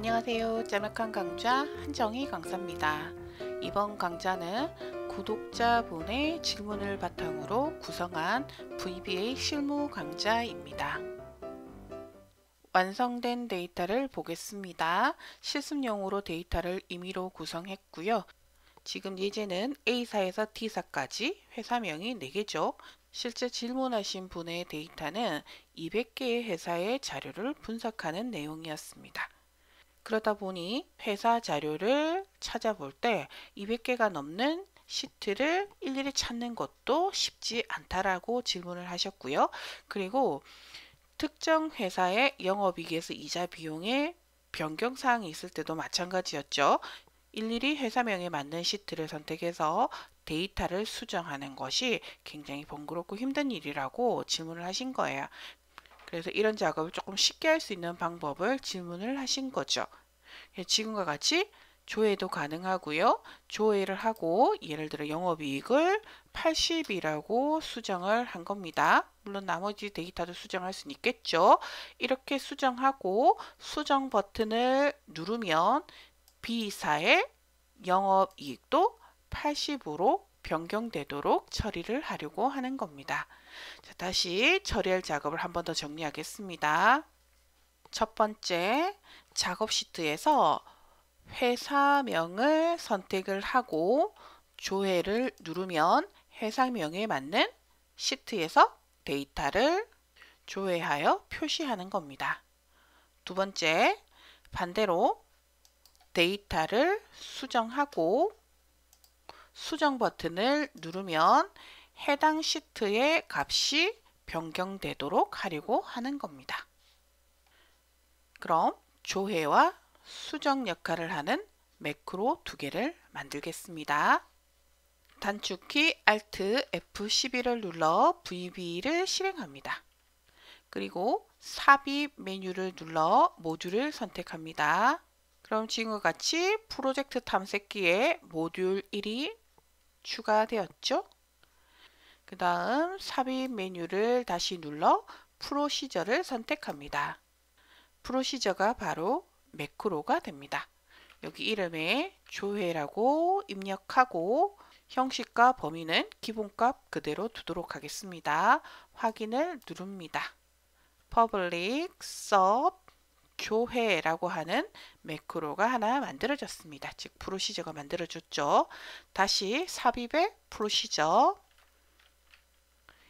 안녕하세요. 짜막한 강좌 한정희 강사입니다. 이번 강좌는 구독자분의 질문을 바탕으로 구성한 VBA 실무 강좌입니다. 완성된 데이터를 보겠습니다. 실습용으로 데이터를 임의로 구성했고요. 지금 예제는 A사에서 D사까지 회사명이 4개죠. 실제 질문하신 분의 데이터는 200개의 회사의 자료를 분석하는 내용이었습니다. 그러다 보니 회사 자료를 찾아볼 때 200개가 넘는 시트를 일일이 찾는 것도 쉽지 않다라고 질문을 하셨고요. 그리고 특정 회사의 영업이익에서 이자 비용의 변경사항이 있을 때도 마찬가지였죠. 일일이 회사명에 맞는 시트를 선택해서 데이터를 수정하는 것이 굉장히 번거롭고 힘든 일이라고 질문을 하신 거예요. 그래서 이런 작업을 조금 쉽게 할 수 있는 방법을 질문을 하신 거죠. 예, 지금과 같이 조회도 가능하고요. 조회를 하고 예를 들어 영업이익을 80이라고 수정을 한 겁니다. 물론 나머지 데이터도 수정할 수 있겠죠. 이렇게 수정하고 수정 버튼을 누르면 B사의 영업이익도 80으로 변경되도록 처리를 하려고 하는 겁니다. 자, 다시 처리할 작업을 한 번 더 정리하겠습니다. 첫 번째, 작업 시트에서 회사명을 선택을 하고 조회를 누르면 회사명에 맞는 시트에서 데이터를 조회하여 표시하는 겁니다. 두 번째, 반대로 데이터를 수정하고 수정 버튼을 누르면 해당 시트의 값이 변경되도록 하려고 하는 겁니다. 그럼 조회와 수정 역할을 하는 매크로 두 개를 만들겠습니다. 단축키 Alt F11을 눌러 VB를 실행합니다. 그리고 삽입 메뉴를 눌러 모듈을 선택합니다. 그럼 지금과 같이 프로젝트 탐색기에 모듈 1이 추가되었죠. 그 다음 삽입 메뉴를 다시 눌러 프로시저를 선택합니다. 프로시저가 바로 매크로가 됩니다. 여기 이름에 조회라고 입력하고 형식과 범위는 기본값 그대로 두도록 하겠습니다. 확인을 누릅니다. public, sub, 교회라고 하는 매크로가 하나 만들어졌습니다. 즉 프로시저가 만들어졌죠. 다시 삽입의 프로시저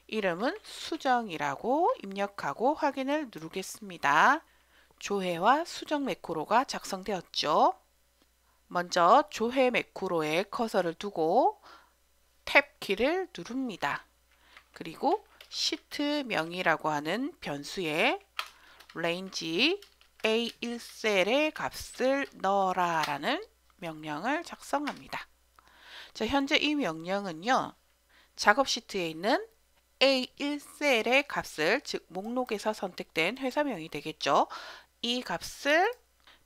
이름은 수정이라고 입력하고 확인을 누르겠습니다. 조회와 수정 매크로가 작성되었죠. 먼저 조회 매크로에 커서를 두고 탭 키를 누릅니다. 그리고 시트명이라고 하는 변수에 레인지 A1셀의 값을 넣어라 라는 명령을 작성합니다. 자, 현재 이 명령은요. 작업 시트에 있는 A1셀의 값을 즉 목록에서 선택된 회사명이 되겠죠. 이 값을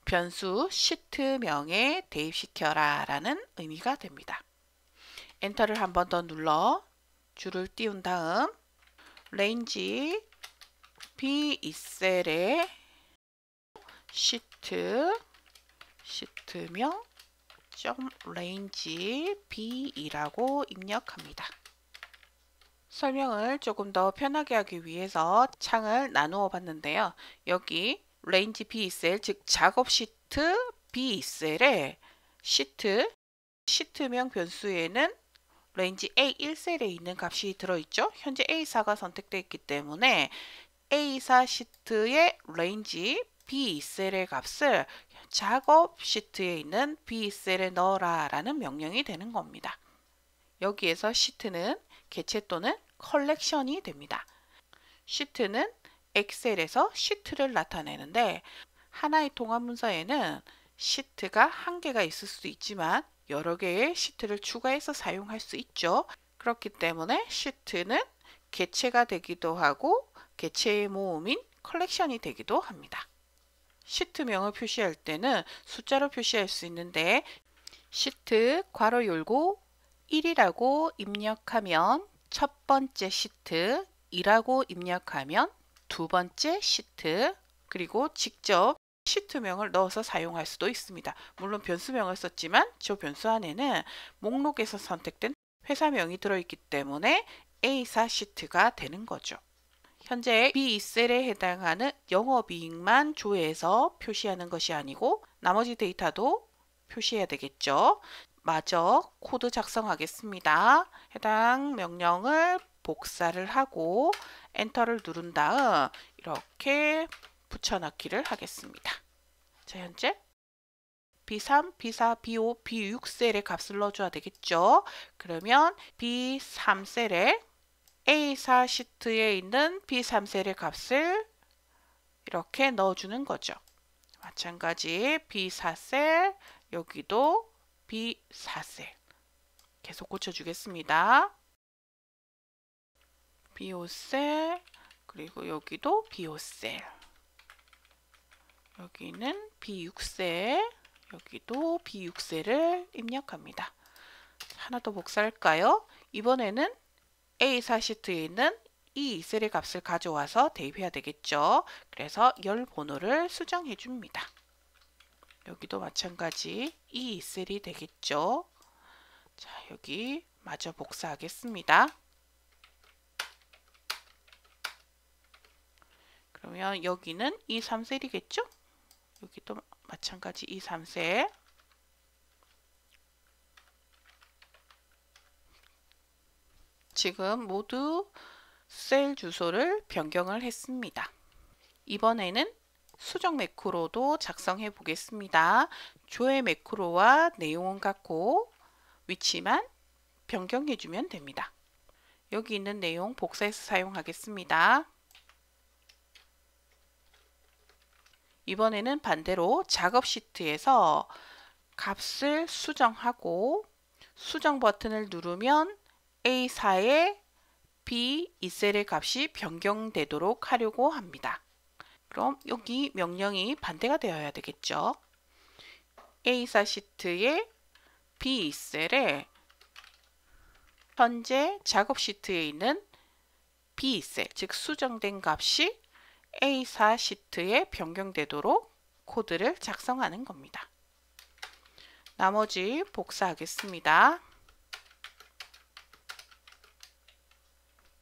변수 시트명에 대입시켜라 라는 의미가 됩니다. 엔터를 한 번 더 눌러 줄을 띄운 다음 레인지 B2셀에 시트 시트명 점 레인지 B이라고 입력합니다. 설명을 조금 더 편하게 하기 위해서 창을 나누어 봤는데요. 여기 레인지 B 셀, 즉 작업 시트 B 셀에 시트, 시트명 변수에는 레인지 A1셀에 있는 값이 들어있죠. 현재 A4가 선택되어 있기 때문에 A4 시트의 레인지 BE셀의 값을 작업 시트에 있는 BE셀에 넣어라 라는 명령이 되는 겁니다. 여기에서 시트는 개체 또는 컬렉션이 됩니다. 시트는 엑셀에서 시트를 나타내는데 하나의 통합 문서에는 시트가 한 개가 있을 수 있지만 여러 개의 시트를 추가해서 사용할 수 있죠. 그렇기 때문에 시트는 개체가 되기도 하고 개체의 모음인 컬렉션이 되기도 합니다. 시트명을 표시할 때는 숫자로 표시할 수 있는데 시트 괄호 열고 1이라고 입력하면 첫 번째 시트 2라고 입력하면 두 번째 시트 그리고 직접 시트명을 넣어서 사용할 수도 있습니다. 물론 변수명을 썼지만 저 변수 안에는 목록에서 선택된 회사명이 들어있기 때문에 A사 시트가 되는 거죠. 현재 b 2셀에 해당하는 영업이익만 조회해서 표시하는 것이 아니고 나머지 데이터도 표시해야 되겠죠. 마저 코드 작성하겠습니다. 해당 명령을 복사를 하고 엔터를 누른 다음 이렇게 붙여넣기를 하겠습니다. 자, 현재 B3, B4, B5, B6 셀의 값을 넣어줘야 되겠죠. 그러면 B3 셀에 A4 시트에 있는 B3셀의 값을 이렇게 넣어주는 거죠. 마찬가지 B4셀 여기도 B4셀 계속 고쳐주겠습니다. B5셀 그리고 여기도 B5셀 여기는 B6셀 여기도 B6셀을 입력합니다. 하나 더 복사할까요? 이번에는 A4 시트에 있는 e 3의 값을 가져와서 대입해야 되겠죠. 그래서 열 번호를 수정해 줍니다. 여기도 마찬가지 E3 이 되겠죠. 자, 여기 마저 복사하겠습니다. 그러면 여기는 e 3셀이겠죠? 여기도 마찬가지 e 3셀 지금 모두 셀 주소를 변경을 했습니다. 이번에는 수정 매크로도 작성해 보겠습니다. 조회 매크로와 내용은 같고 위치만 변경해 주면 됩니다. 여기 있는 내용 복사해서 사용하겠습니다. 이번에는 반대로 작업 시트에서 값을 수정하고 수정 버튼을 누르면 A사의 B 이셀의 값이 변경되도록 하려고 합니다. 그럼 여기 명령이 반대가 되어야 되겠죠. A사 시트의 B 이셀에 현재 작업 시트에 있는 B 이셀, 즉 수정된 값이 A4 시트에 변경되도록 코드를 작성하는 겁니다. 나머지 복사하겠습니다.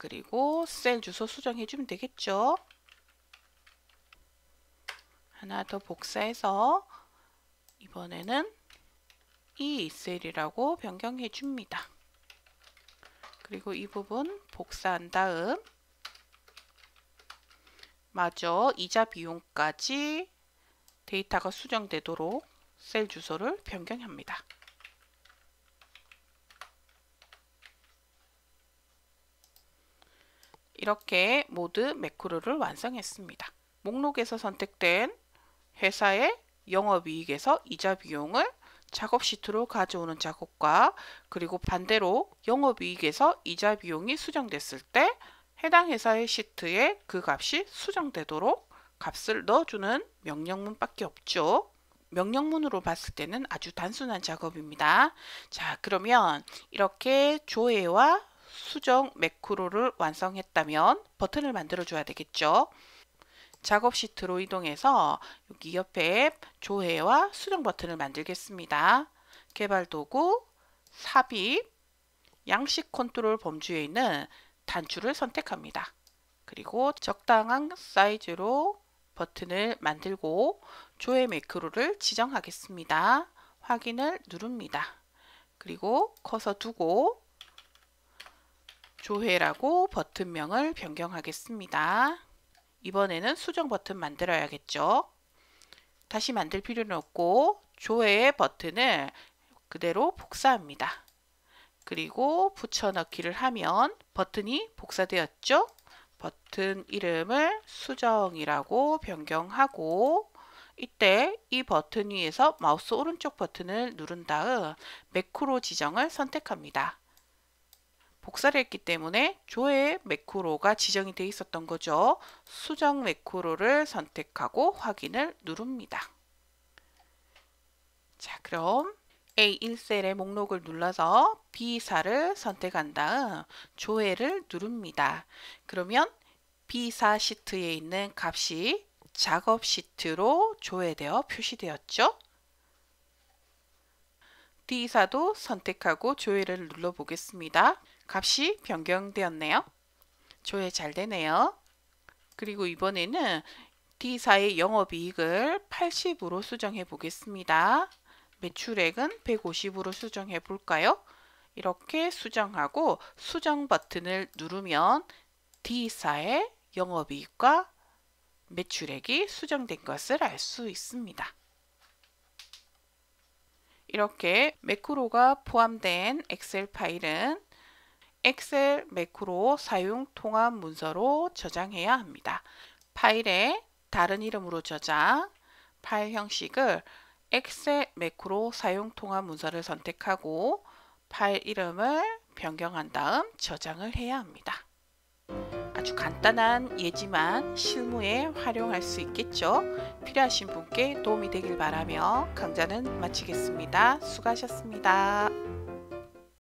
그리고 셀 주소 수정해 주면 되겠죠. 하나 더 복사해서 이번에는 이 셀이라고 변경해 줍니다. 그리고 이 부분 복사한 다음 마저 이자 비용까지 데이터가 수정되도록 셀 주소를 변경합니다. 이렇게 모두 매크로를 완성했습니다. 목록에서 선택된 회사의 영업이익에서 이자 비용을 작업 시트로 가져오는 작업과 그리고 반대로 영업이익에서 이자 비용이 수정됐을 때 해당 회사의 시트에 그 값이 수정되도록 값을 넣어주는 명령문밖에 없죠. 명령문으로 봤을 때는 아주 단순한 작업입니다. 자, 그러면 이렇게 조회와 수정 매크로를 완성했다면 버튼을 만들어 줘야 되겠죠. 작업 시트로 이동해서 여기 옆에 조회와 수정 버튼을 만들겠습니다. 개발 도구, 삽입, 양식 컨트롤 범주에 있는 단추를 선택합니다. 그리고 적당한 사이즈로 버튼을 만들고 조회 매크로를 지정하겠습니다. 확인을 누릅니다. 그리고 커서 두고 조회라고 버튼명을 변경하겠습니다. 이번에는 수정 버튼 만들어야겠죠. 다시 만들 필요는 없고 조회의 버튼을 그대로 복사합니다. 그리고 붙여넣기를 하면 버튼이 복사되었죠. 버튼 이름을 수정이라고 변경하고 이때 이 버튼 위에서 마우스 오른쪽 버튼을 누른 다음 매크로 지정을 선택합니다. 복사를 했기 때문에 조회 매크로가 지정이 되어 있었던 거죠. 수정 매크로를 선택하고 확인을 누릅니다. 자, 그럼 A1셀의 목록을 눌러서 B4를 선택한 다음 조회를 누릅니다. 그러면 B4 시트에 있는 값이 작업 시트로 조회되어 표시되었죠. D4도 선택하고 조회를 눌러보겠습니다. 값이 변경되었네요. 조회 잘 되네요. 그리고 이번에는 D사의 영업이익을 80으로 수정해 보겠습니다. 매출액은 150으로 수정해 볼까요? 이렇게 수정하고 수정 버튼을 누르면 D사의 영업이익과 매출액이 수정된 것을 알 수 있습니다. 이렇게 매크로가 포함된 엑셀 파일은 엑셀 매크로 사용 통합 문서로 저장해야 합니다. 파일에 다른 이름으로 저장, 파일 형식을 엑셀 매크로 사용 통합 문서를 선택하고 파일 이름을 변경한 다음 저장을 해야 합니다. 아주 간단한 예지만 실무에 활용할 수 있겠죠. 필요하신 분께 도움이 되길 바라며 강좌는 마치겠습니다. 수고하셨습니다.